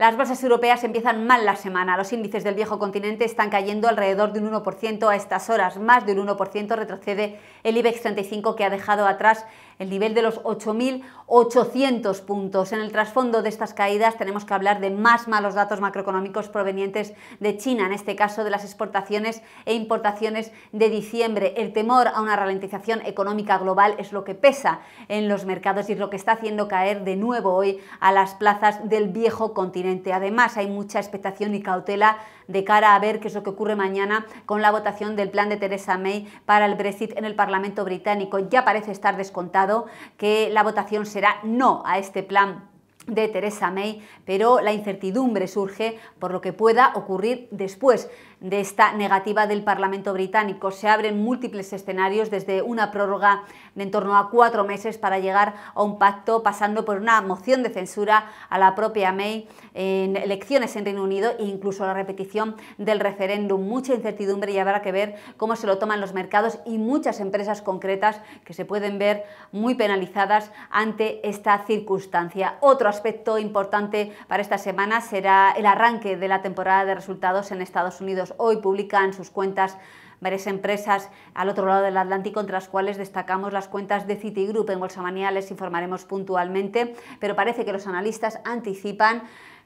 Las bolsas europeas empiezan mal la semana. Los índices del viejo continente están cayendo alrededor de un 1% a estas horas. Más de un 1% retrocede el IBEX 35 que ha dejado atrás el nivel de los 8.800 puntos. En el trasfondo de estas caídas tenemos que hablar de más malos datos macroeconómicos provenientes de China, en este caso de las exportaciones e importaciones de diciembre. El temor a una ralentización económica global es lo que pesa en los mercados y es lo que está haciendo caer de nuevo hoy a las plazas del viejo continente. Además, hay mucha expectación y cautela de cara a ver qué es lo que ocurre mañana con la votación del plan de Theresa May para el Brexit en el Parlamento británico. Ya parece estar descontado que la votación será no a este plan de Theresa May, pero la incertidumbre surge por lo que pueda ocurrir después de esta negativa del Parlamento británico. Se abren múltiples escenarios, desde una prórroga de en torno a cuatro meses para llegar a un pacto, pasando por una moción de censura a la propia May en elecciones en Reino Unido e incluso la repetición del referéndum. Mucha incertidumbre y habrá que ver cómo se lo toman los mercados y muchas empresas concretas que se pueden ver muy penalizadas ante esta circunstancia. Otro aspecto importante para esta semana será el arranque de la temporada de resultados en Estados Unidos. Hoy publican sus cuentas varias empresas al otro lado del Atlántico, entre las cuales destacamos las cuentas de Citigroup. En Bolsa Manía les informaremos puntualmente, pero parece que los analistas anticipan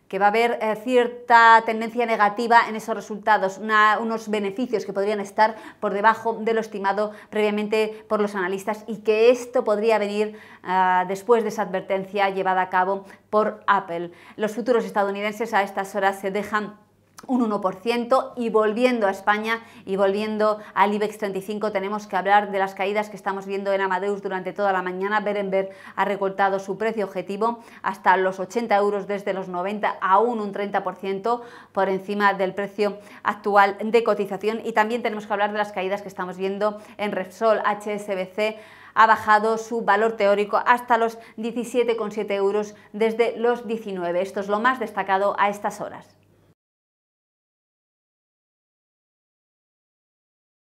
que va a haber eh, cierta tendencia negativa en esos resultados, unos beneficios que podrían estar por debajo de lo estimado previamente por los analistas y que esto podría venir ah, después de esa advertencia llevada a cabo por Apple. Los futuros estadounidenses a estas horas se dejan un 1% y volviendo a España y volviendo al IBEX 35 tenemos que hablar de las caídas que estamos viendo en Amadeus durante toda la mañana. Berenberg ha recortado su precio objetivo hasta los 80 euros desde los 90 aún un 30% por encima del precio actual de cotización y también tenemos que hablar de las caídas que estamos viendo en Repsol, HSBC, ha bajado su valor teórico hasta los 17,7 euros desde los 19. Esto es lo más destacado a estas horas.